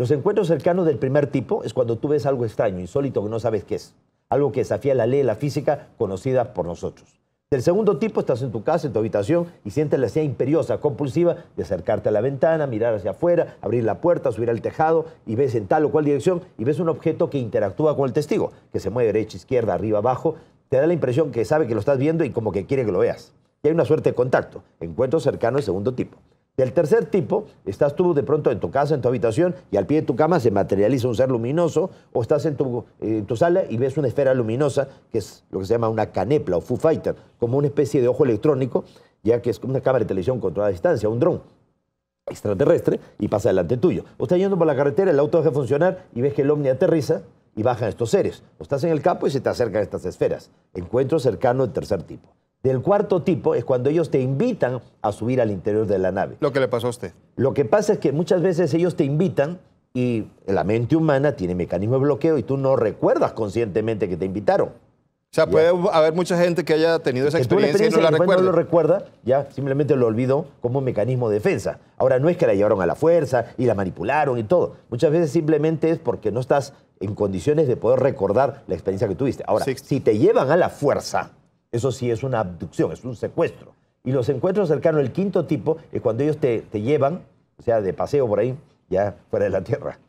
Los encuentros cercanos del primer tipo es cuando tú ves algo extraño, insólito, que no sabes qué es. Algo que desafía la ley de la física conocida por nosotros. Del segundo tipo, estás en tu casa, en tu habitación, y sientes la necesidad imperiosa, compulsiva, de acercarte a la ventana, mirar hacia afuera, abrir la puerta, subir al tejado, y ves en tal o cual dirección, y ves un objeto que interactúa con el testigo, que se mueve derecha, izquierda, arriba, abajo. Te da la impresión que sabe que lo estás viendo y como que quiere que lo veas. Y hay una suerte de contacto, encuentro cercano del segundo tipo el tercer tipo, estás tú de pronto en tu casa, en tu habitación, y al pie de tu cama se materializa un ser luminoso, o estás en tu, en tu sala y ves una esfera luminosa, que es lo que se llama una canepla o Foo Fighter, como una especie de ojo electrónico, ya que es como una cámara de televisión controlada a distancia, un dron extraterrestre, y pasa delante tuyo. O estás yendo por la carretera, el auto deja de funcionar y ves que el ovni aterriza y bajan estos seres. O estás en el campo y se te acercan estas esferas. Encuentro cercano del tercer tipo. Del cuarto tipo es cuando ellos te invitan a subir al interior de la nave. Lo que le pasó a usted. Lo que pasa es que muchas veces ellos te invitan y la mente humana tiene mecanismo de bloqueo y tú no recuerdas conscientemente que te invitaron. O sea, ¿Ya? puede haber mucha gente que haya tenido esa experiencia, y no la recuerda. No lo recuerda, ya simplemente lo olvidó como mecanismo de defensa. Ahora, no es que la llevaron a la fuerza y la manipularon y todo. Muchas veces simplemente es porque no estás en condiciones de poder recordar la experiencia que tuviste. Ahora, si te llevan a la fuerza, eso sí es una abducción, es un secuestro. Y los encuentros cercanos, el quinto tipo, es cuando ellos te, te llevan, o sea, de paseo por ahí, ya fuera de la tierra.